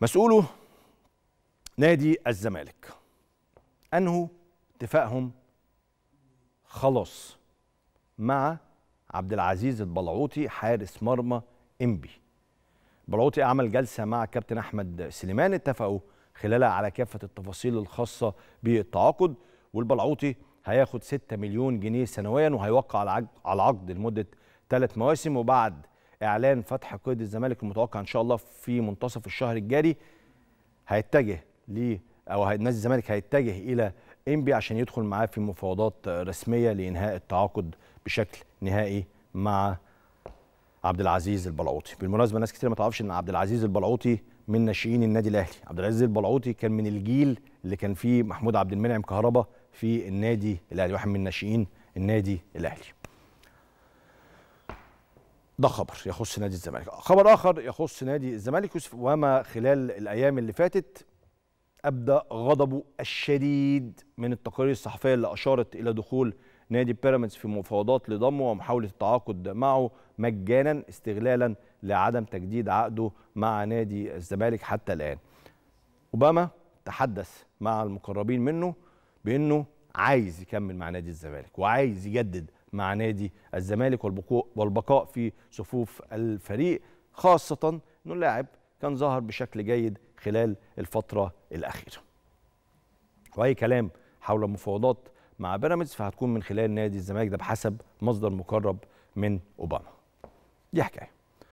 مسؤوله نادي الزمالك انهوا اتفاقهم خلاص مع عبد العزيز البلعوطي حارس مرمى انبي بلعوطي عمل جلسه مع كابتن احمد سليمان اتفقوا خلالها على كافه التفاصيل الخاصه بالتعاقد والبلعوطي هياخد 6 مليون جنيه سنويا وهيوقع على العقد لمده ثلاث مواسم وبعد اعلان فتح قيد الزمالك المتوقع ان شاء الله في منتصف الشهر الجاري هيتجه ل او نادي الزمالك هيتجه الى انبي عشان يدخل معاه في مفاوضات رسميه لانهاء التعاقد بشكل نهائي مع عبد العزيز البلعوطي بالمناسبه ناس كتير ما تعرفش ان عبد العزيز البلعوطي من ناشئين النادي الاهلي عبد العزيز البلعوطي كان من الجيل اللي كان فيه محمود عبد المنعم كهربا في النادي الاهلي واحد من ناشئين النادي الاهلي ده خبر يخص نادي الزمالك خبر اخر يخص نادي الزمالك يوسف وما خلال الايام اللي فاتت ابدى غضبه الشديد من التقارير الصحفيه اللي اشارت الى دخول نادي بيراميدز في مفاوضات لضمه ومحاوله التعاقد معه مجانا استغلالا لعدم تجديد عقده مع نادي الزمالك حتى الان اوباما تحدث مع المقربين منه بانه عايز يكمل مع نادي الزمالك وعايز يجدد مع نادي الزمالك والبقاء في صفوف الفريق خاصة أنه اللاعب كان ظهر بشكل جيد خلال الفترة الأخيرة وأي كلام حول المفاوضات مع بيراميدز فهتكون من خلال نادي الزمالك ده بحسب مصدر مقرب من أوباما دي حكايه